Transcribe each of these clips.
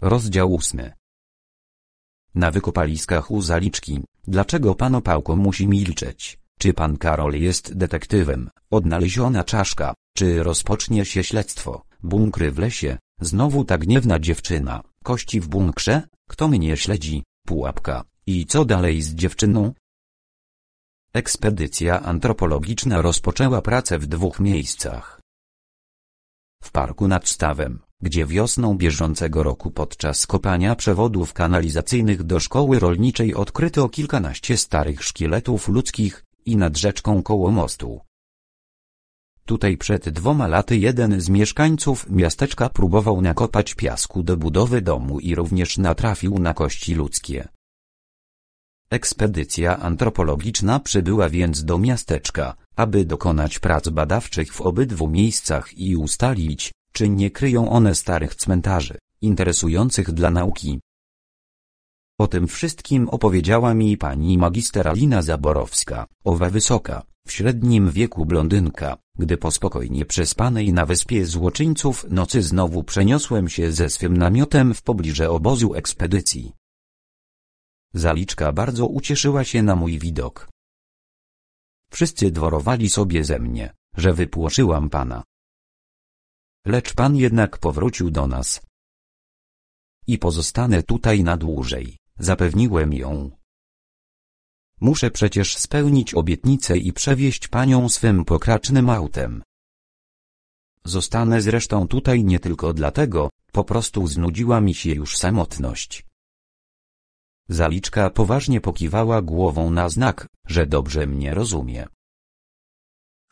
Rozdział ósmy. Na wykopaliskach u zaliczki. Dlaczego pan opałko musi milczeć? Czy pan Karol jest detektywem? Odnaleziona czaszka. Czy rozpocznie się śledztwo? Bunkry w lesie. Znowu ta gniewna dziewczyna. Kości w bunkrze? Kto mnie śledzi? Pułapka. I co dalej z dziewczyną? Ekspedycja antropologiczna rozpoczęła pracę w dwóch miejscach. W parku nad stawem gdzie wiosną bieżącego roku podczas kopania przewodów kanalizacyjnych do szkoły rolniczej odkryto kilkanaście starych szkieletów ludzkich i nad rzeczką koło mostu. Tutaj przed dwoma laty jeden z mieszkańców miasteczka próbował nakopać piasku do budowy domu i również natrafił na kości ludzkie. Ekspedycja antropologiczna przybyła więc do miasteczka, aby dokonać prac badawczych w obydwu miejscach i ustalić, czy nie kryją one starych cmentarzy, interesujących dla nauki. O tym wszystkim opowiedziała mi pani magister Alina Zaborowska, owa wysoka, w średnim wieku blondynka, gdy po spokojnie przespanej na wyspie złoczyńców nocy znowu przeniosłem się ze swym namiotem w pobliże obozu ekspedycji. Zaliczka bardzo ucieszyła się na mój widok. Wszyscy dworowali sobie ze mnie, że wypłoszyłam pana, lecz Pan jednak powrócił do nas. I pozostanę tutaj na dłużej, zapewniłem ją. Muszę przecież spełnić obietnicę i przewieźć panią swym pokracznym autem. Zostanę zresztą tutaj nie tylko dlatego, po prostu znudziła mi się już samotność. Zaliczka poważnie pokiwała głową na znak, że dobrze mnie rozumie.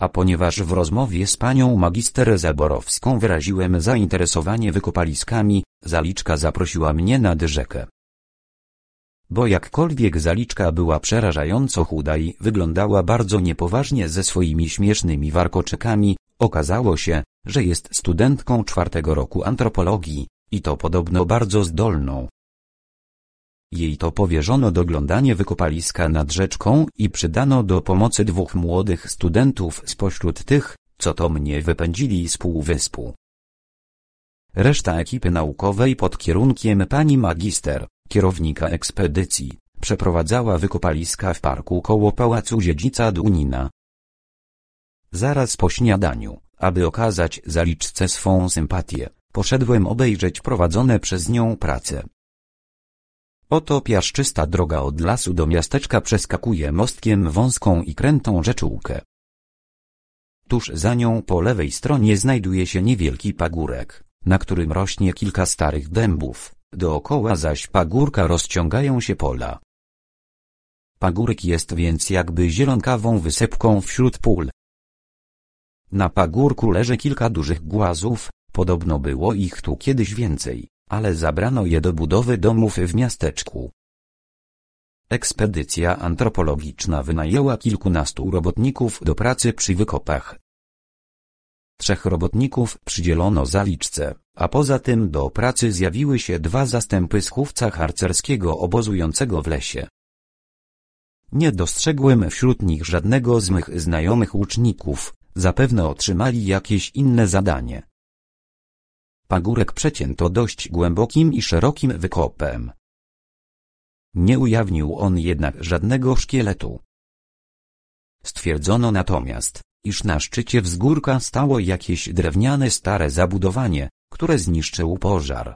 A ponieważ w rozmowie z panią magister Zaborowską wyraziłem zainteresowanie wykopaliskami, zaliczka zaprosiła mnie na rzekę. Bo jakkolwiek zaliczka była przerażająco chuda i wyglądała bardzo niepoważnie ze swoimi śmiesznymi warkoczykami, okazało się, że jest studentką czwartego roku antropologii, i to podobno bardzo zdolną. Jej to powierzono doglądanie wykopaliska nad rzeczką i przydano do pomocy dwóch młodych studentów spośród tych, co to mnie wypędzili z półwyspu. Reszta ekipy naukowej pod kierunkiem pani magister, kierownika ekspedycji, przeprowadzała wykopaliska w parku koło pałacu dziedzica Dunina. Zaraz po śniadaniu, aby okazać zaliczce swą sympatię, poszedłem obejrzeć prowadzone przez nią prace. Oto piaszczysta droga od lasu do miasteczka przeskakuje mostkiem wąską i krętą rzeczułkę. Tuż za nią po lewej stronie znajduje się niewielki pagórek, na którym rośnie kilka starych dębów, dookoła zaś pagórka rozciągają się pola. Pagórek jest więc jakby zielonkawą wysepką wśród pól. Na pagórku leży kilka dużych głazów, podobno było ich tu kiedyś więcej ale zabrano je do budowy domów w miasteczku. Ekspedycja antropologiczna wynajęła kilkunastu robotników do pracy przy wykopach. Trzech robotników przydzielono zaliczce, a poza tym do pracy zjawiły się dwa zastępy schówca harcerskiego obozującego w lesie. Nie dostrzegłem wśród nich żadnego z mych znajomych łuczników, zapewne otrzymali jakieś inne zadanie. Pagórek przecięto dość głębokim i szerokim wykopem. Nie ujawnił on jednak żadnego szkieletu. Stwierdzono natomiast, iż na szczycie wzgórka stało jakieś drewniane stare zabudowanie, które zniszczył pożar.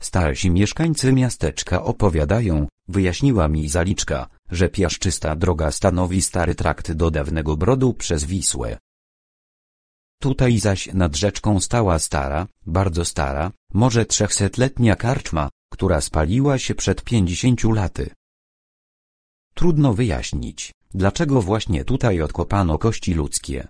Starsi mieszkańcy miasteczka opowiadają, wyjaśniła mi zaliczka, że piaszczysta droga stanowi stary trakt do dawnego brodu przez Wisłę, Tutaj zaś nad rzeczką stała stara, bardzo stara, może trzechsetletnia karczma, która spaliła się przed pięćdziesięciu laty. Trudno wyjaśnić, dlaczego właśnie tutaj odkopano kości ludzkie.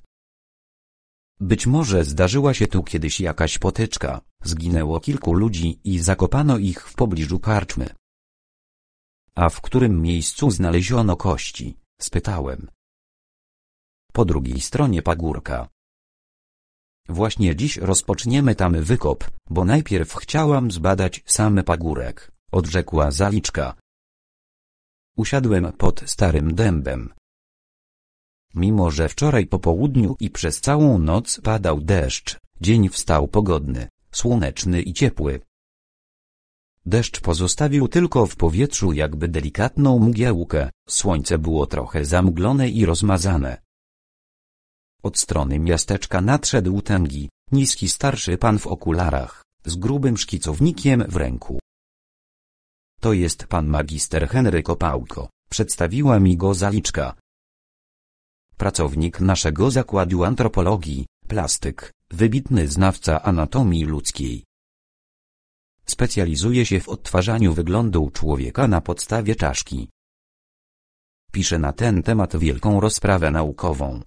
Być może zdarzyła się tu kiedyś jakaś potyczka, zginęło kilku ludzi i zakopano ich w pobliżu karczmy. A w którym miejscu znaleziono kości? spytałem. Po drugiej stronie pagórka, Właśnie dziś rozpoczniemy tam wykop, bo najpierw chciałam zbadać sam pagórek, odrzekła zaliczka. Usiadłem pod starym dębem. Mimo, że wczoraj po południu i przez całą noc padał deszcz, dzień wstał pogodny, słoneczny i ciepły. Deszcz pozostawił tylko w powietrzu jakby delikatną mgiełkę, słońce było trochę zamglone i rozmazane, od strony miasteczka nadszedł tęgi, niski starszy pan w okularach, z grubym szkicownikiem w ręku. To jest pan magister Henryk Opałko, przedstawiła mi go zaliczka. Pracownik naszego zakładu antropologii, plastyk, wybitny znawca anatomii ludzkiej. Specjalizuje się w odtwarzaniu wyglądu człowieka na podstawie czaszki. Pisze na ten temat wielką rozprawę naukową,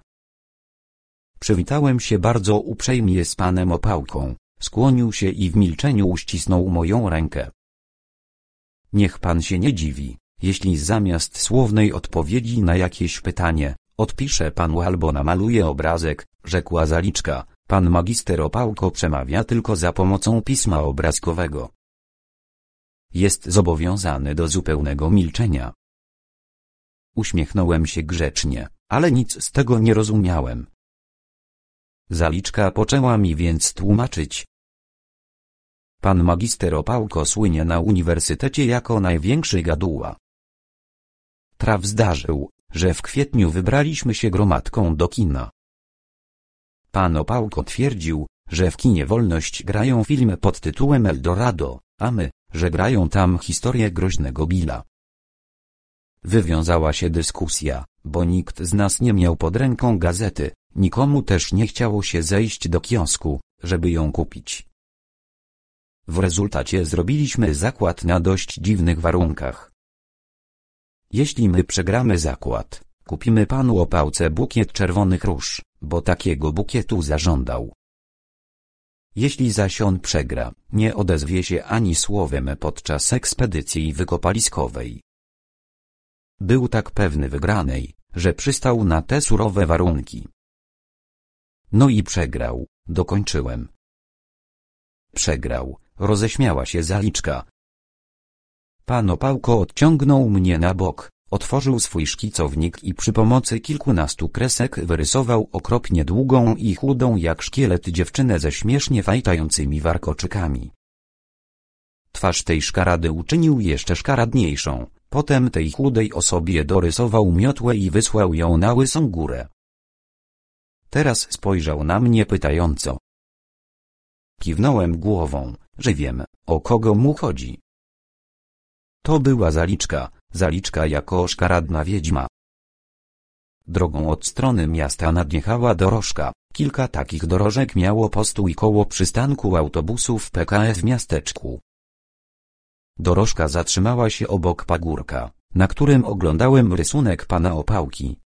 Przywitałem się bardzo uprzejmie z panem opałką, skłonił się i w milczeniu uścisnął moją rękę. Niech pan się nie dziwi, jeśli zamiast słownej odpowiedzi na jakieś pytanie, odpiszę panu albo namaluję obrazek, rzekła zaliczka, pan magister opałko przemawia tylko za pomocą pisma obrazkowego. Jest zobowiązany do zupełnego milczenia. Uśmiechnąłem się grzecznie, ale nic z tego nie rozumiałem. Zaliczka poczęła mi więc tłumaczyć. Pan magister Opałko słynie na uniwersytecie jako największy gaduła. Traf zdarzył, że w kwietniu wybraliśmy się gromadką do kina. Pan Opałko twierdził, że w kinie Wolność grają filmy pod tytułem Eldorado, a my, że grają tam historię groźnego Billa. Wywiązała się dyskusja, bo nikt z nas nie miał pod ręką gazety, Nikomu też nie chciało się zejść do kiosku, żeby ją kupić. W rezultacie zrobiliśmy zakład na dość dziwnych warunkach. Jeśli my przegramy zakład, kupimy panu opałce bukiet czerwonych róż, bo takiego bukietu zażądał. Jeśli zaś on przegra, nie odezwie się ani słowem podczas ekspedycji wykopaliskowej. Był tak pewny wygranej, że przystał na te surowe warunki. No i przegrał, dokończyłem. Przegrał, roześmiała się zaliczka. Pan Opałko odciągnął mnie na bok, otworzył swój szkicownik i przy pomocy kilkunastu kresek wyrysował okropnie długą i chudą jak szkielet dziewczynę ze śmiesznie fajtającymi warkoczykami. Twarz tej szkarady uczynił jeszcze szkaradniejszą, potem tej chudej osobie dorysował miotłę i wysłał ją na łysą górę. Teraz spojrzał na mnie pytająco. Kiwnąłem głową, że wiem, o kogo mu chodzi. To była zaliczka, zaliczka jako szkaradna wiedźma. Drogą od strony miasta nadjechała dorożka. Kilka takich dorożek miało postój koło przystanku autobusów PKS w miasteczku. Dorożka zatrzymała się obok pagórka, na którym oglądałem rysunek pana opałki.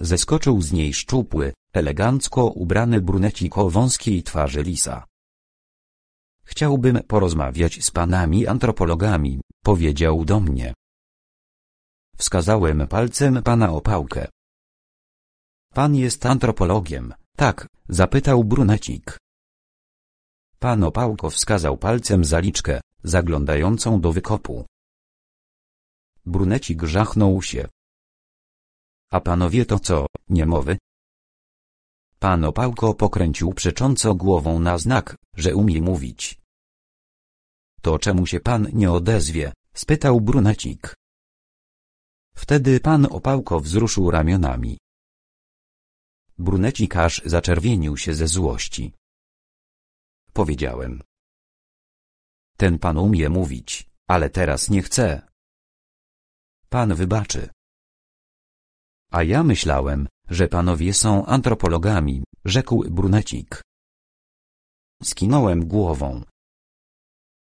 Zeskoczył z niej szczupły, elegancko ubrany brunecik o wąskiej twarzy lisa. Chciałbym porozmawiać z panami antropologami, powiedział do mnie. Wskazałem palcem pana opałkę. Pan jest antropologiem, tak, zapytał brunecik. Pan opałko wskazał palcem zaliczkę, zaglądającą do wykopu. Brunecik żachnął się, a panowie to co, nie mowy? Pan Opałko pokręcił przecząco głową na znak, że umie mówić. To czemu się pan nie odezwie? spytał brunacik. Wtedy pan Opałko wzruszył ramionami. Brunecik aż zaczerwienił się ze złości. Powiedziałem. Ten pan umie mówić, ale teraz nie chce. Pan wybaczy. A ja myślałem, że panowie są antropologami, rzekł brunecik. Skinąłem głową.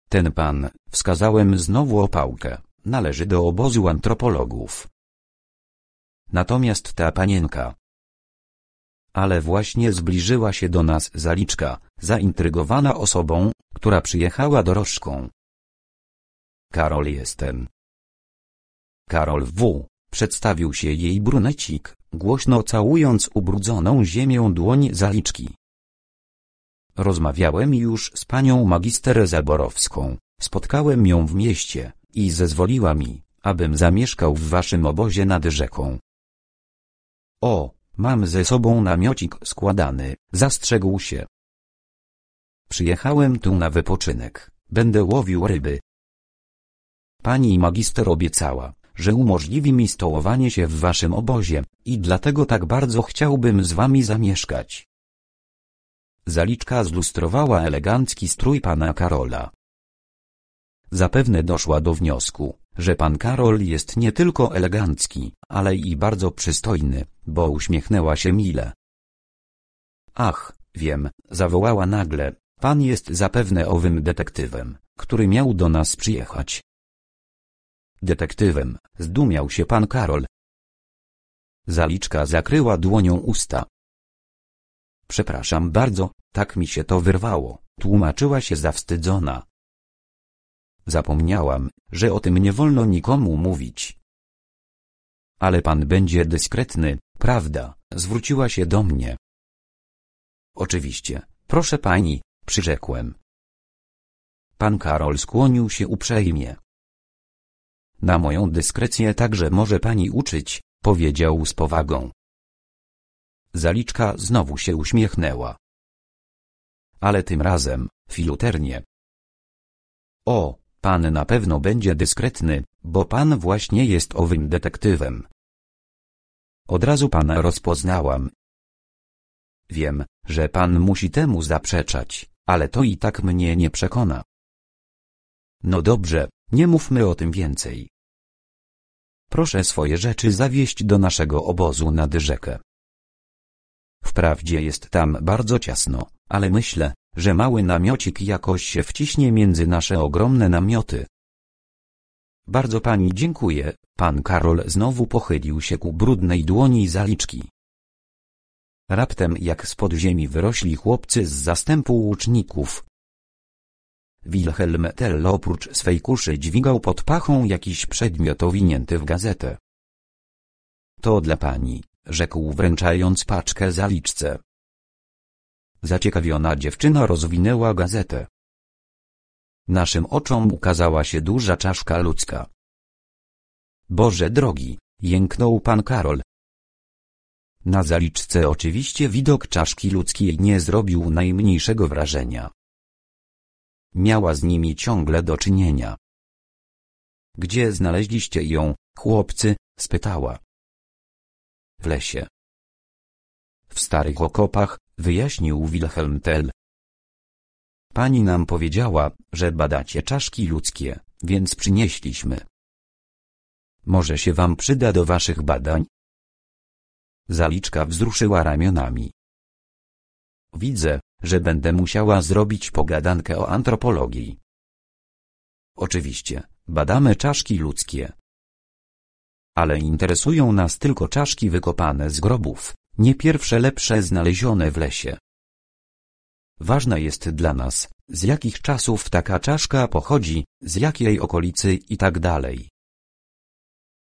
Ten pan, wskazałem znowu opałkę, należy do obozu antropologów. Natomiast ta panienka. Ale właśnie zbliżyła się do nas zaliczka, zaintrygowana osobą, która przyjechała dorożką. Karol jestem. Karol W. Przedstawił się jej brunecik, głośno całując ubrudzoną ziemią dłoń zaliczki. Rozmawiałem już z panią magister Zaborowską, spotkałem ją w mieście i zezwoliła mi, abym zamieszkał w waszym obozie nad rzeką. O, mam ze sobą namiocik składany, zastrzegł się. Przyjechałem tu na wypoczynek, będę łowił ryby. Pani magister obiecała, że umożliwi mi stołowanie się w waszym obozie i dlatego tak bardzo chciałbym z wami zamieszkać. Zaliczka zlustrowała elegancki strój pana Karola. Zapewne doszła do wniosku, że pan Karol jest nie tylko elegancki, ale i bardzo przystojny, bo uśmiechnęła się mile. Ach, wiem, zawołała nagle, pan jest zapewne owym detektywem, który miał do nas przyjechać. Detektywem, zdumiał się pan Karol. Zaliczka zakryła dłonią usta. Przepraszam bardzo, tak mi się to wyrwało, tłumaczyła się zawstydzona. Zapomniałam, że o tym nie wolno nikomu mówić. Ale pan będzie dyskretny, prawda? Zwróciła się do mnie. Oczywiście, proszę pani, przyrzekłem. Pan Karol skłonił się uprzejmie. Na moją dyskrecję także może pani uczyć, powiedział z powagą. Zaliczka znowu się uśmiechnęła. Ale tym razem, filuternie. O, pan na pewno będzie dyskretny, bo pan właśnie jest owym detektywem. Od razu pana rozpoznałam. Wiem, że pan musi temu zaprzeczać, ale to i tak mnie nie przekona. No dobrze, nie mówmy o tym więcej. Proszę swoje rzeczy zawieść do naszego obozu nad rzekę. Wprawdzie jest tam bardzo ciasno, ale myślę, że mały namiocik jakoś się wciśnie między nasze ogromne namioty. Bardzo pani dziękuję, pan Karol znowu pochylił się ku brudnej dłoni zaliczki. Raptem jak z pod ziemi wyrośli chłopcy z zastępu łuczników, Wilhelm Tell oprócz swej kuszy dźwigał pod pachą jakiś przedmiot owinięty w gazetę. To dla pani, rzekł wręczając paczkę zaliczce. Zaciekawiona dziewczyna rozwinęła gazetę. Naszym oczom ukazała się duża czaszka ludzka. Boże drogi, jęknął pan Karol. Na zaliczce oczywiście widok czaszki ludzkiej nie zrobił najmniejszego wrażenia. Miała z nimi ciągle do czynienia. Gdzie znaleźliście ją, chłopcy? spytała. W lesie. W starych okopach, wyjaśnił Wilhelm Tell. Pani nam powiedziała, że badacie czaszki ludzkie, więc przynieśliśmy. Może się wam przyda do waszych badań? Zaliczka wzruszyła ramionami. Widzę, że będę musiała zrobić pogadankę o antropologii. Oczywiście, badamy czaszki ludzkie. Ale interesują nas tylko czaszki wykopane z grobów, nie pierwsze lepsze znalezione w lesie. Ważne jest dla nas, z jakich czasów taka czaszka pochodzi, z jakiej okolicy i tak dalej.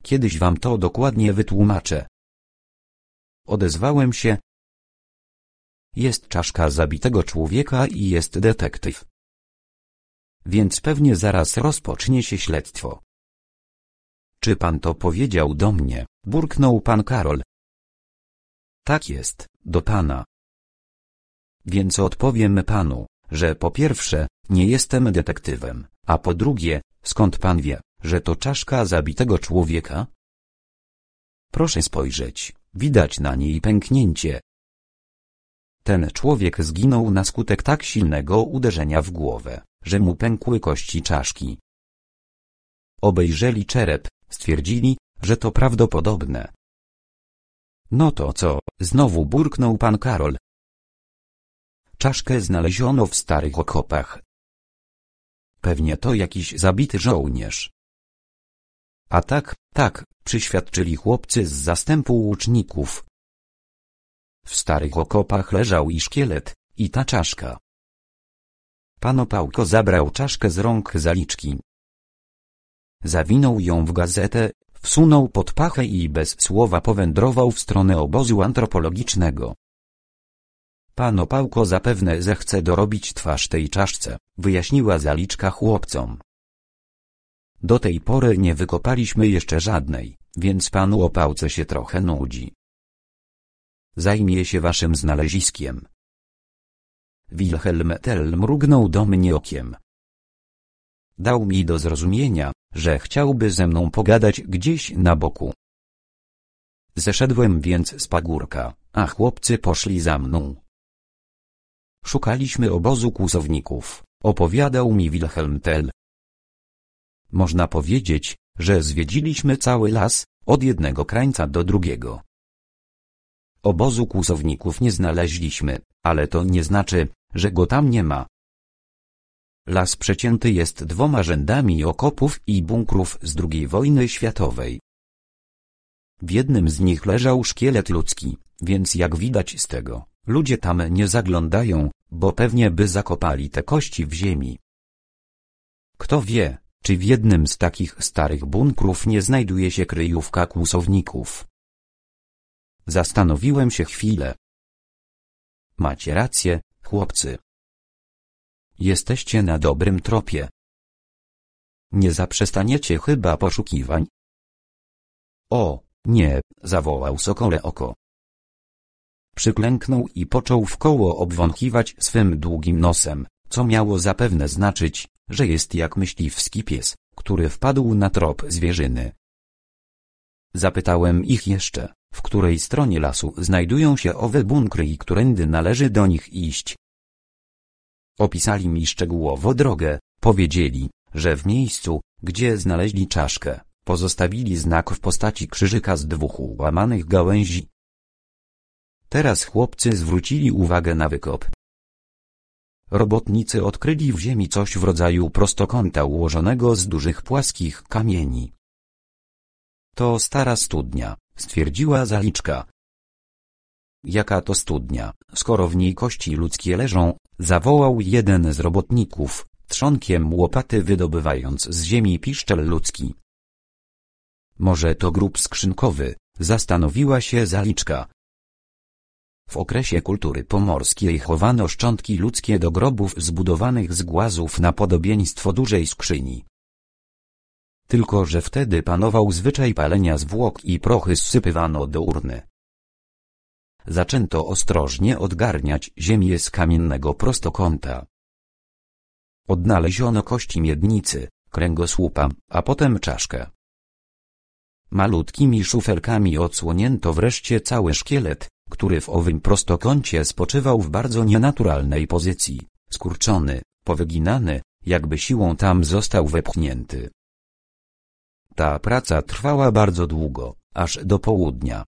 Kiedyś wam to dokładnie wytłumaczę. Odezwałem się, jest czaszka zabitego człowieka i jest detektyw. Więc pewnie zaraz rozpocznie się śledztwo. Czy pan to powiedział do mnie? Burknął pan Karol. Tak jest, do pana. Więc odpowiem panu, że po pierwsze, nie jestem detektywem, a po drugie, skąd pan wie, że to czaszka zabitego człowieka? Proszę spojrzeć, widać na niej pęknięcie, ten człowiek zginął na skutek tak silnego uderzenia w głowę, że mu pękły kości czaszki. Obejrzeli czerep, stwierdzili, że to prawdopodobne. No to co, znowu burknął pan Karol. Czaszkę znaleziono w starych okopach. Pewnie to jakiś zabity żołnierz. A tak, tak, przyświadczyli chłopcy z zastępu łuczników. W starych okopach leżał i szkielet, i ta czaszka. Pan Opałko zabrał czaszkę z rąk zaliczki. Zawinął ją w gazetę, wsunął pod pachę i bez słowa powędrował w stronę obozu antropologicznego. Pan Opałko zapewne zechce dorobić twarz tej czaszce, wyjaśniła zaliczka chłopcom. Do tej pory nie wykopaliśmy jeszcze żadnej, więc panu Opałce się trochę nudzi. Zajmie się waszym znaleziskiem. Wilhelm Tell mrugnął do mnie okiem. Dał mi do zrozumienia, że chciałby ze mną pogadać gdzieś na boku. Zeszedłem więc z pagórka, a chłopcy poszli za mną. Szukaliśmy obozu kłusowników, opowiadał mi Wilhelm Tell. Można powiedzieć, że zwiedziliśmy cały las, od jednego krańca do drugiego. Obozu kłusowników nie znaleźliśmy, ale to nie znaczy, że go tam nie ma. Las przecięty jest dwoma rzędami okopów i bunkrów z II wojny światowej. W jednym z nich leżał szkielet ludzki, więc jak widać z tego, ludzie tam nie zaglądają, bo pewnie by zakopali te kości w ziemi. Kto wie, czy w jednym z takich starych bunkrów nie znajduje się kryjówka kłusowników? Zastanowiłem się chwilę. Macie rację, chłopcy. Jesteście na dobrym tropie. Nie zaprzestaniecie chyba poszukiwań? O, nie, zawołał Sokole oko. Przyklęknął i począł w koło obwąchiwać swym długim nosem, co miało zapewne znaczyć, że jest jak myśliwski pies, który wpadł na trop zwierzyny. Zapytałem ich jeszcze, w której stronie lasu znajdują się owe bunkry i którędy należy do nich iść. Opisali mi szczegółowo drogę, powiedzieli, że w miejscu, gdzie znaleźli czaszkę, pozostawili znak w postaci krzyżyka z dwóch łamanych gałęzi. Teraz chłopcy zwrócili uwagę na wykop. Robotnicy odkryli w ziemi coś w rodzaju prostokąta ułożonego z dużych płaskich kamieni. To stara studnia, stwierdziła zaliczka. Jaka to studnia, skoro w niej kości ludzkie leżą, zawołał jeden z robotników, trzonkiem łopaty wydobywając z ziemi piszczel ludzki. Może to grób skrzynkowy, zastanowiła się zaliczka. W okresie kultury pomorskiej chowano szczątki ludzkie do grobów zbudowanych z głazów na podobieństwo dużej skrzyni. Tylko, że wtedy panował zwyczaj palenia zwłok i prochy zsypywano do urny. Zaczęto ostrożnie odgarniać ziemię z kamiennego prostokąta. Odnaleziono kości miednicy, kręgosłupa, a potem czaszkę. Malutkimi szufelkami odsłonięto wreszcie cały szkielet, który w owym prostokącie spoczywał w bardzo nienaturalnej pozycji, skurczony, powyginany, jakby siłą tam został wepchnięty. Ta praca trwała bardzo długo, aż do południa.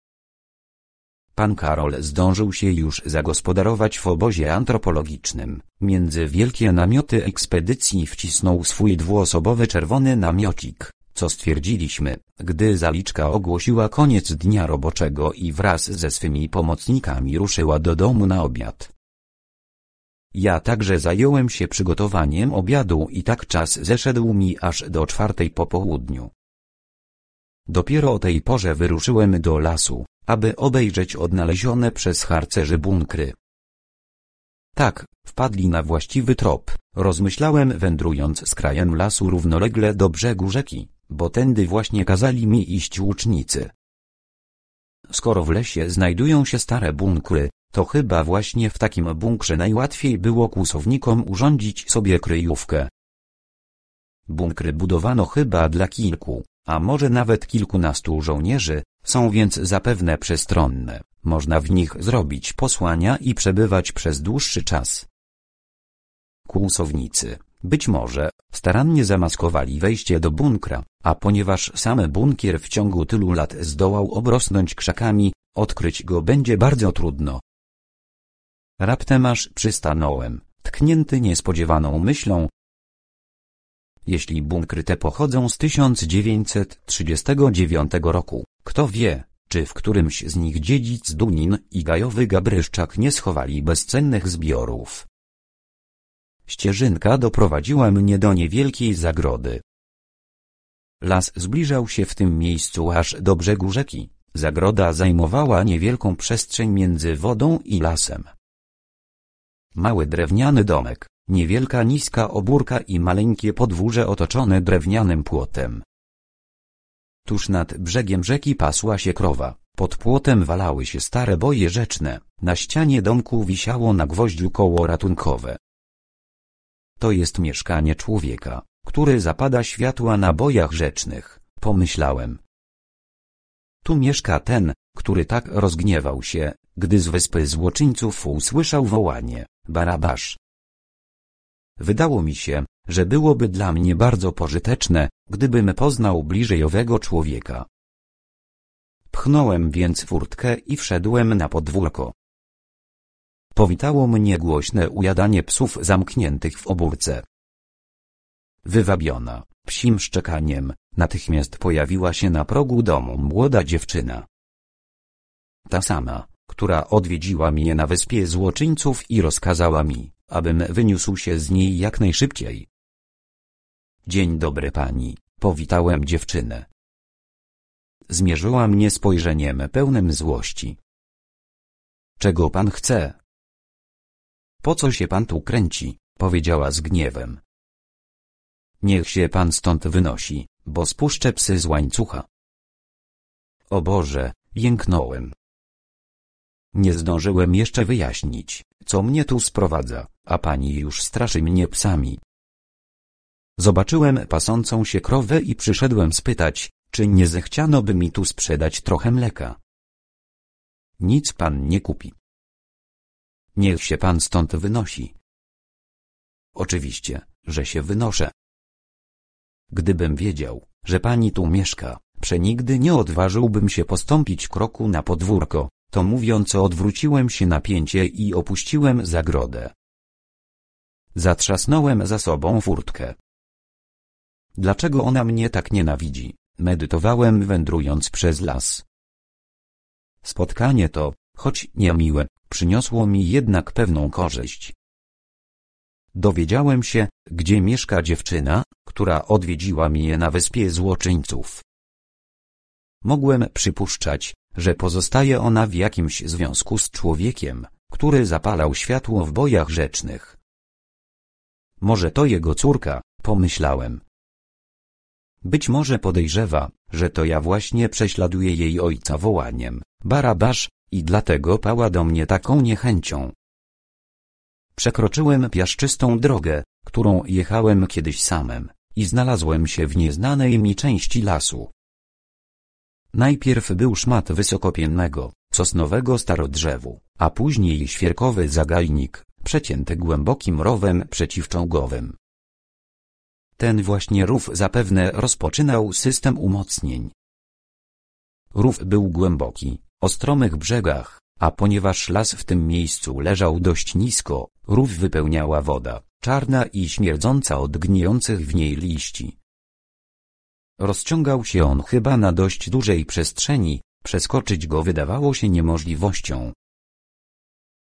Pan Karol zdążył się już zagospodarować w obozie antropologicznym. Między wielkie namioty ekspedycji wcisnął swój dwuosobowy czerwony namiocik, co stwierdziliśmy, gdy zaliczka ogłosiła koniec dnia roboczego i wraz ze swymi pomocnikami ruszyła do domu na obiad. Ja także zająłem się przygotowaniem obiadu i tak czas zeszedł mi aż do czwartej po południu. Dopiero o tej porze wyruszyłem do lasu, aby obejrzeć odnalezione przez harcerzy bunkry. Tak, wpadli na właściwy trop, rozmyślałem wędrując z krajem lasu równolegle do brzegu rzeki, bo tędy właśnie kazali mi iść łucznicy. Skoro w lesie znajdują się stare bunkry, to chyba właśnie w takim bunkrze najłatwiej było kłusownikom urządzić sobie kryjówkę. Bunkry budowano chyba dla kilku, a może nawet kilkunastu żołnierzy, są więc zapewne przestronne. Można w nich zrobić posłania i przebywać przez dłuższy czas. Kłusownicy, być może, starannie zamaskowali wejście do bunkra, a ponieważ sam bunkier w ciągu tylu lat zdołał obrosnąć krzakami, odkryć go będzie bardzo trudno. Raptem aż przystanąłem, tknięty niespodziewaną myślą, jeśli bunkry te pochodzą z 1939 roku. Kto wie, czy w którymś z nich dziedzic Dunin i Gajowy Gabryszczak nie schowali bezcennych zbiorów. Ścieżynka doprowadziła mnie do niewielkiej zagrody. Las zbliżał się w tym miejscu aż do brzegu rzeki. Zagroda zajmowała niewielką przestrzeń między wodą i lasem. Mały drewniany domek, niewielka niska obórka i maleńkie podwórze otoczone drewnianym płotem. Tuż nad brzegiem rzeki pasła się krowa, pod płotem walały się stare boje rzeczne, na ścianie domku wisiało na gwoździu koło ratunkowe. To jest mieszkanie człowieka, który zapada światła na bojach rzecznych, pomyślałem. Tu mieszka ten, który tak rozgniewał się, gdy z wyspy złoczyńców usłyszał wołanie, Barabasz. Wydało mi się, że byłoby dla mnie bardzo pożyteczne, gdybym poznał bliżej owego człowieka. Pchnąłem więc furtkę i wszedłem na podwórko. Powitało mnie głośne ujadanie psów zamkniętych w obórce. Wywabiona, psim szczekaniem, natychmiast pojawiła się na progu domu młoda dziewczyna. Ta sama, która odwiedziła mnie na wyspie złoczyńców i rozkazała mi, abym wyniósł się z niej jak najszybciej. Dzień dobry pani, powitałem dziewczynę. Zmierzyła mnie spojrzeniem pełnym złości. Czego pan chce? Po co się pan tu kręci? powiedziała z gniewem. Niech się pan stąd wynosi, bo spuszczę psy z łańcucha. O Boże, jęknąłem. Nie zdążyłem jeszcze wyjaśnić, co mnie tu sprowadza a pani już straszy mnie psami. Zobaczyłem pasącą się krowę i przyszedłem spytać, czy nie zechciano by mi tu sprzedać trochę mleka. Nic pan nie kupi. Niech się pan stąd wynosi. Oczywiście, że się wynoszę. Gdybym wiedział, że pani tu mieszka, przenigdy nie odważyłbym się postąpić kroku na podwórko, to mówiąc odwróciłem się na pięcie i opuściłem zagrodę. Zatrzasnąłem za sobą furtkę. Dlaczego ona mnie tak nienawidzi? Medytowałem wędrując przez las. Spotkanie to, choć niemiłe, przyniosło mi jednak pewną korzyść. Dowiedziałem się, gdzie mieszka dziewczyna, która odwiedziła mnie na wyspie złoczyńców. Mogłem przypuszczać, że pozostaje ona w jakimś związku z człowiekiem, który zapalał światło w bojach rzecznych. Może to jego córka, pomyślałem. Być może podejrzewa, że to ja właśnie prześladuję jej ojca wołaniem, Barabasz, i dlatego pała do mnie taką niechęcią. Przekroczyłem piaszczystą drogę, którą jechałem kiedyś samym, i znalazłem się w nieznanej mi części lasu. Najpierw był szmat wysokopiennego, sosnowego starodrzewu, a później świerkowy zagajnik, przecięte głębokim rowem przeciwczołgowym. Ten właśnie rów zapewne rozpoczynał system umocnień. Rów był głęboki, o stromych brzegach, a ponieważ las w tym miejscu leżał dość nisko, rów wypełniała woda, czarna i śmierdząca od gnijących w niej liści. Rozciągał się on chyba na dość dużej przestrzeni, przeskoczyć go wydawało się niemożliwością,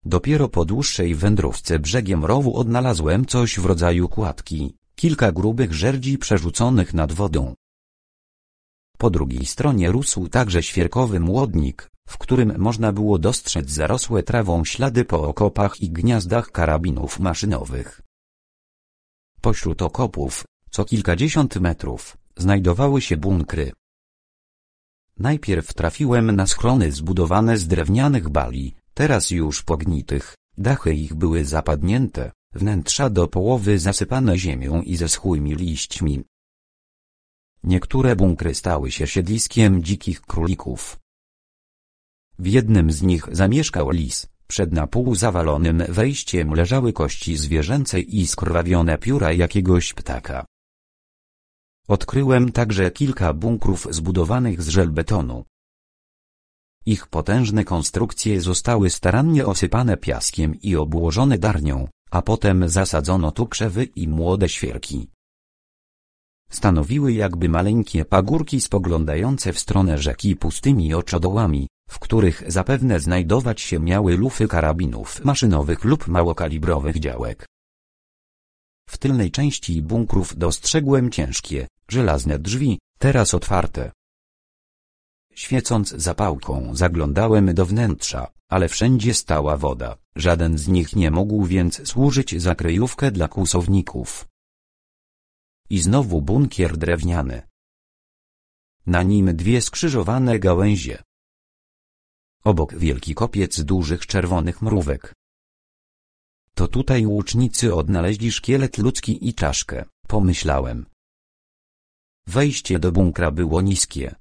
Dopiero po dłuższej wędrówce brzegiem rowu odnalazłem coś w rodzaju kładki, kilka grubych żerdzi przerzuconych nad wodą. Po drugiej stronie rósł także świerkowy młodnik, w którym można było dostrzec zarosłe trawą ślady po okopach i gniazdach karabinów maszynowych. Pośród okopów, co kilkadziesiąt metrów, znajdowały się bunkry. Najpierw trafiłem na schrony zbudowane z drewnianych bali, teraz już pognitych, dachy ich były zapadnięte, wnętrza do połowy zasypane ziemią i zeschłymi liśćmi. Niektóre bunkry stały się siedliskiem dzikich królików. W jednym z nich zamieszkał lis, przed na pół zawalonym wejściem leżały kości zwierzęce i skrwawione pióra jakiegoś ptaka. Odkryłem także kilka bunkrów zbudowanych z żelbetonu, ich potężne konstrukcje zostały starannie osypane piaskiem i obłożone darnią, a potem zasadzono tu krzewy i młode świerki. Stanowiły jakby maleńkie pagórki spoglądające w stronę rzeki pustymi oczodołami, w których zapewne znajdować się miały lufy karabinów maszynowych lub małokalibrowych działek. W tylnej części bunkrów dostrzegłem ciężkie, żelazne drzwi, teraz otwarte. Świecąc zapałką zaglądałem do wnętrza, ale wszędzie stała woda, żaden z nich nie mógł więc służyć za kryjówkę dla kłusowników. I znowu bunkier drewniany. Na nim dwie skrzyżowane gałęzie. Obok wielki kopiec dużych czerwonych mrówek. To tutaj łucznicy odnaleźli szkielet ludzki i czaszkę, pomyślałem. Wejście do bunkra było niskie,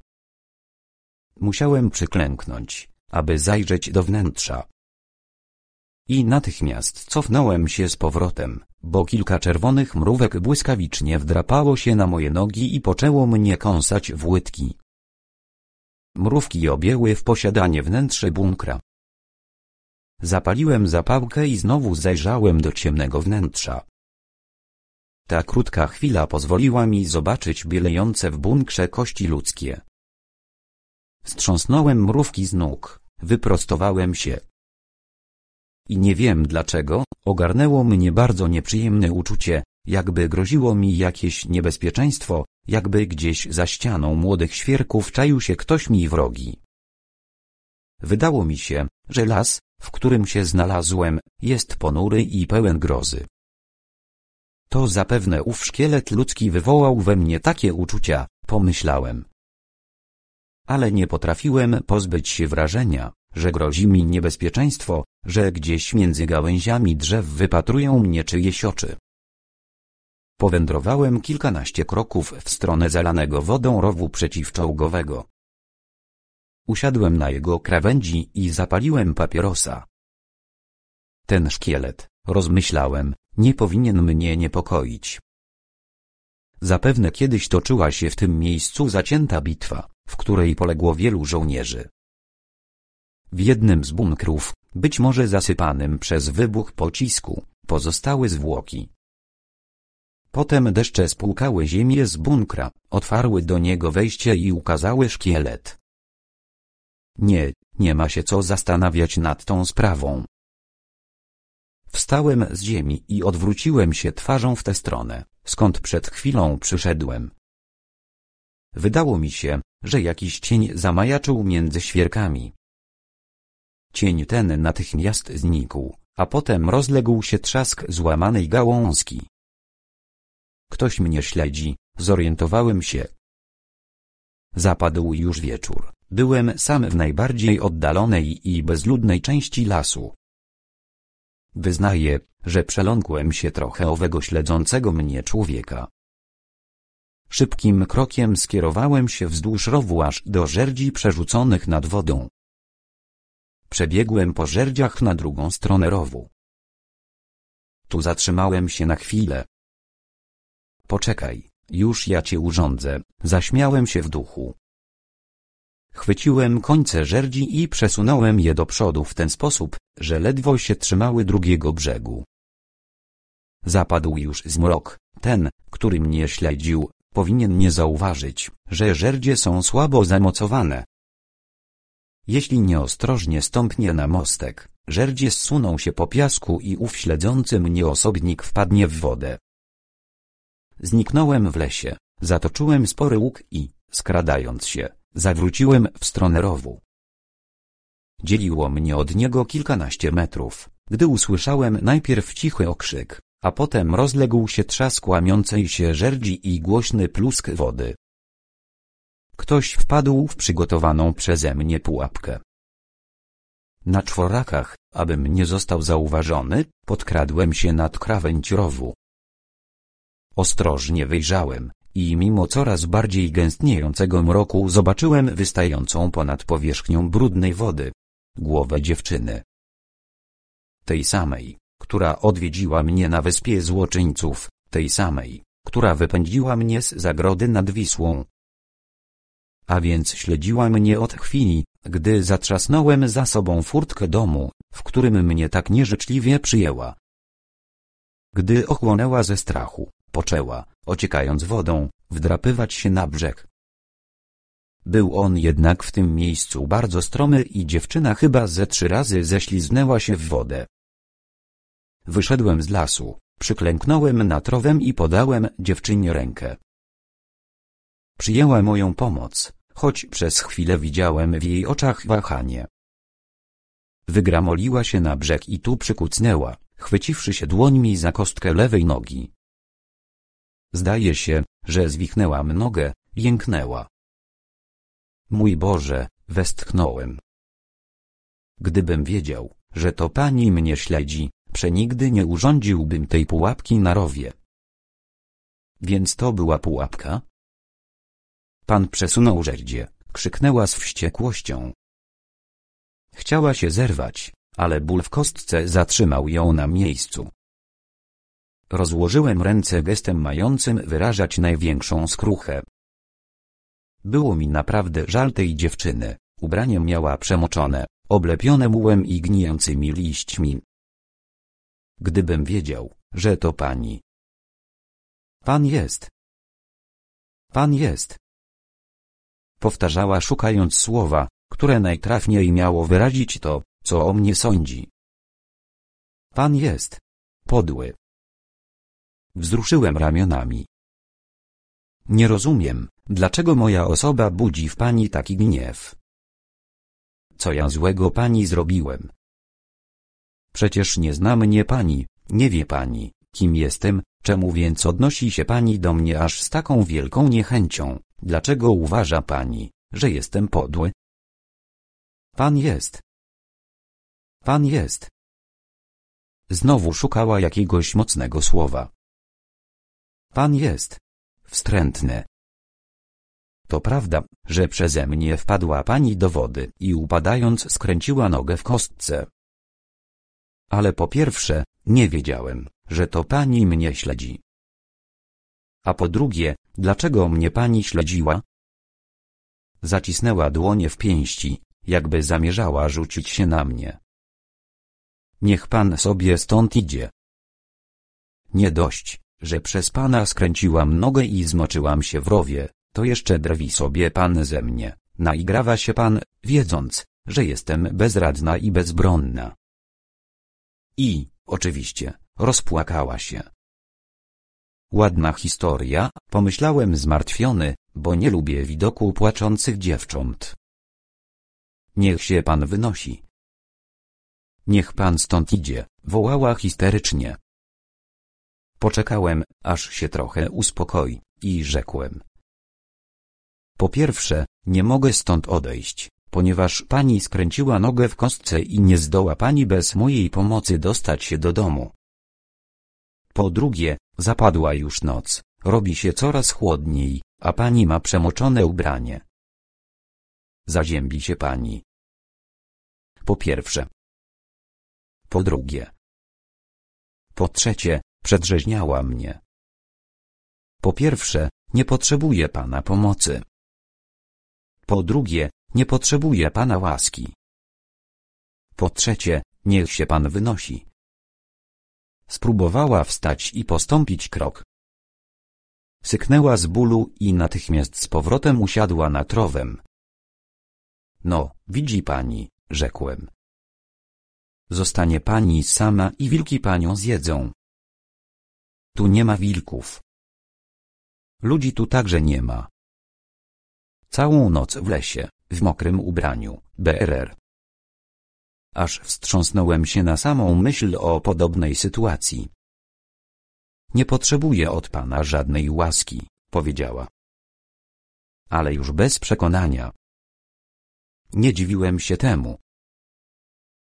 Musiałem przyklęknąć, aby zajrzeć do wnętrza. I natychmiast cofnąłem się z powrotem, bo kilka czerwonych mrówek błyskawicznie wdrapało się na moje nogi i poczęło mnie kąsać w łydki. Mrówki objęły w posiadanie wnętrze bunkra. Zapaliłem zapałkę i znowu zajrzałem do ciemnego wnętrza. Ta krótka chwila pozwoliła mi zobaczyć bielejące w bunkrze kości ludzkie. Strząsnąłem mrówki z nóg, wyprostowałem się. I nie wiem dlaczego, ogarnęło mnie bardzo nieprzyjemne uczucie, jakby groziło mi jakieś niebezpieczeństwo, jakby gdzieś za ścianą młodych świerków czaił się ktoś mi wrogi. Wydało mi się, że las, w którym się znalazłem, jest ponury i pełen grozy. To zapewne ów szkielet ludzki wywołał we mnie takie uczucia, pomyślałem ale nie potrafiłem pozbyć się wrażenia, że grozi mi niebezpieczeństwo, że gdzieś między gałęziami drzew wypatrują mnie czyjeś oczy. Powędrowałem kilkanaście kroków w stronę zalanego wodą rowu przeciwczołgowego. Usiadłem na jego krawędzi i zapaliłem papierosa. Ten szkielet, rozmyślałem, nie powinien mnie niepokoić. Zapewne kiedyś toczyła się w tym miejscu zacięta bitwa w której poległo wielu żołnierzy. W jednym z bunkrów, być może zasypanym przez wybuch pocisku, pozostały zwłoki. Potem deszcze spłukały ziemię z bunkra, otwarły do niego wejście i ukazały szkielet. Nie, nie ma się co zastanawiać nad tą sprawą. Wstałem z ziemi i odwróciłem się twarzą w tę stronę, skąd przed chwilą przyszedłem. Wydało mi się, że jakiś cień zamajaczył między świerkami. Cień ten natychmiast znikł, a potem rozległ się trzask złamanej gałązki. Ktoś mnie śledzi, zorientowałem się. Zapadł już wieczór, byłem sam w najbardziej oddalonej i bezludnej części lasu. Wyznaję, że przeląkłem się trochę owego śledzącego mnie człowieka. Szybkim krokiem skierowałem się wzdłuż rowu aż do żerdzi przerzuconych nad wodą. Przebiegłem po żerdziach na drugą stronę rowu. Tu zatrzymałem się na chwilę. Poczekaj, już ja cię urządzę, zaśmiałem się w duchu. Chwyciłem końce żerdzi i przesunąłem je do przodu w ten sposób, że ledwo się trzymały drugiego brzegu. Zapadł już zmrok, ten, który mnie śledził, powinien nie zauważyć, że żerdzie są słabo zamocowane. Jeśli nieostrożnie stąpnie na mostek, żerdzie zsuną się po piasku i ów śledzący mnie osobnik wpadnie w wodę. Zniknąłem w lesie, zatoczyłem spory łuk i, skradając się, zawróciłem w stronę rowu. Dzieliło mnie od niego kilkanaście metrów, gdy usłyszałem najpierw cichy okrzyk, a potem rozległ się trzask łamiącej się żerdzi i głośny plusk wody. Ktoś wpadł w przygotowaną przeze mnie pułapkę. Na czworakach, abym nie został zauważony, podkradłem się nad krawędź rowu. Ostrożnie wyjrzałem i mimo coraz bardziej gęstniejącego mroku zobaczyłem wystającą ponad powierzchnią brudnej wody głowę dziewczyny. Tej samej, która odwiedziła mnie na wyspie złoczyńców, tej samej, która wypędziła mnie z zagrody nad Wisłą. A więc śledziła mnie od chwili, gdy zatrzasnąłem za sobą furtkę domu, w którym mnie tak nieżyczliwie przyjęła. Gdy ochłonęła ze strachu, poczęła, ociekając wodą, wdrapywać się na brzeg. Był on jednak w tym miejscu bardzo stromy i dziewczyna chyba ze trzy razy ześliznęła się w wodę. Wyszedłem z lasu, przyklęknąłem na trawę i podałem dziewczynie rękę. Przyjęła moją pomoc, choć przez chwilę widziałem w jej oczach wahanie. Wygramoliła się na brzeg i tu przykucnęła, chwyciwszy się dłońmi za kostkę lewej nogi. Zdaje się, że zwichnęłam nogę, jęknęła. Mój Boże, westchnąłem. Gdybym wiedział, że to pani mnie śledzi, Przenigdy nie urządziłbym tej pułapki na rowie. Więc to była pułapka? Pan przesunął żerdzie, krzyknęła z wściekłością. Chciała się zerwać, ale ból w kostce zatrzymał ją na miejscu. Rozłożyłem ręce gestem mającym wyrażać największą skruchę. Było mi naprawdę żal tej dziewczyny, ubranie miała przemoczone, oblepione mułem i gnijącymi liśćmi gdybym wiedział, że to pani. Pan jest. Pan jest. Powtarzała szukając słowa, które najtrafniej miało wyrazić to, co o mnie sądzi. Pan jest. Podły. Wzruszyłem ramionami. Nie rozumiem, dlaczego moja osoba budzi w pani taki gniew. Co ja złego pani zrobiłem, Przecież nie zna mnie pani, nie wie pani, kim jestem, czemu więc odnosi się pani do mnie aż z taką wielką niechęcią, dlaczego uważa pani, że jestem podły? Pan jest. Pan jest. Znowu szukała jakiegoś mocnego słowa. Pan jest. Wstrętny. To prawda, że przeze mnie wpadła pani do wody i upadając skręciła nogę w kostce. Ale po pierwsze, nie wiedziałem, że to pani mnie śledzi. A po drugie, dlaczego mnie pani śledziła? Zacisnęła dłonie w pięści, jakby zamierzała rzucić się na mnie. Niech pan sobie stąd idzie. Nie dość, że przez pana skręciłam nogę i zmoczyłam się w rowie, to jeszcze drwi sobie pan ze mnie, naigrawa się pan, wiedząc, że jestem bezradna i bezbronna. I, oczywiście, rozpłakała się. Ładna historia, pomyślałem zmartwiony, bo nie lubię widoku płaczących dziewcząt. Niech się pan wynosi. Niech pan stąd idzie, wołała histerycznie. Poczekałem, aż się trochę uspokoi, i rzekłem. Po pierwsze, nie mogę stąd odejść ponieważ pani skręciła nogę w kostce i nie zdoła pani bez mojej pomocy dostać się do domu. Po drugie, zapadła już noc, robi się coraz chłodniej, a pani ma przemoczone ubranie. Zaziębi się pani. Po pierwsze. Po drugie. Po trzecie, przedrzeźniała mnie. Po pierwsze, nie potrzebuję pana pomocy. Po drugie, nie potrzebuje Pana łaski. Po trzecie, niech się Pan wynosi. Spróbowała wstać i postąpić krok. Syknęła z bólu i natychmiast z powrotem usiadła na trowem. No, widzi pani, rzekłem. Zostanie pani sama i wilki panią zjedzą. Tu nie ma wilków. Ludzi tu także nie ma. Całą noc w lesie w mokrym ubraniu, BRR. Aż wstrząsnąłem się na samą myśl o podobnej sytuacji. Nie potrzebuję od pana żadnej łaski, powiedziała. Ale już bez przekonania. Nie dziwiłem się temu.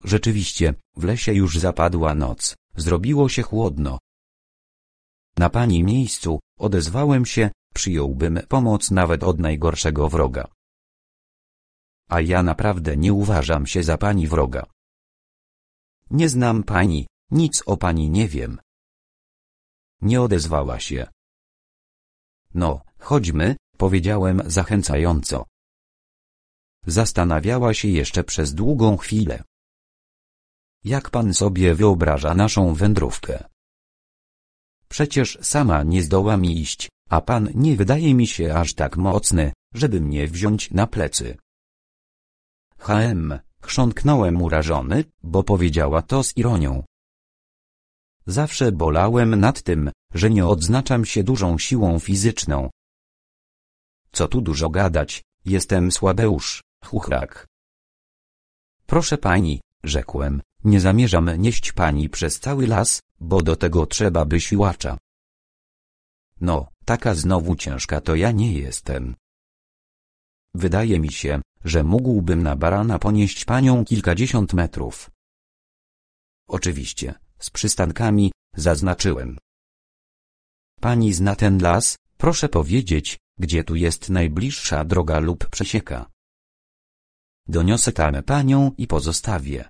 Rzeczywiście, w lesie już zapadła noc, zrobiło się chłodno. Na pani miejscu odezwałem się, przyjąłbym pomoc nawet od najgorszego wroga. A ja naprawdę nie uważam się za pani wroga. Nie znam pani, nic o pani nie wiem. Nie odezwała się. No, chodźmy, powiedziałem zachęcająco. Zastanawiała się jeszcze przez długą chwilę. Jak pan sobie wyobraża naszą wędrówkę? Przecież sama nie mi iść, a pan nie wydaje mi się aż tak mocny, żeby mnie wziąć na plecy. Hm, chrząknąłem urażony, bo powiedziała to z ironią. Zawsze bolałem nad tym, że nie odznaczam się dużą siłą fizyczną. Co tu dużo gadać, jestem słabeusz, chuchrak. Proszę pani, rzekłem, nie zamierzam nieść pani przez cały las, bo do tego trzeba by siłacza. No, taka znowu ciężka to ja nie jestem. Wydaje mi się, że mógłbym na barana ponieść panią kilkadziesiąt metrów. Oczywiście, z przystankami, zaznaczyłem. Pani zna ten las, proszę powiedzieć, gdzie tu jest najbliższa droga lub przesieka. Doniosę tam panią i pozostawię.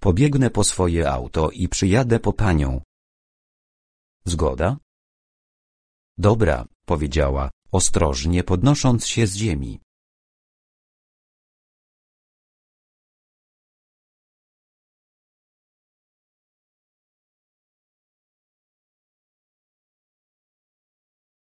Pobiegnę po swoje auto i przyjadę po panią. Zgoda? Dobra, powiedziała, ostrożnie podnosząc się z ziemi.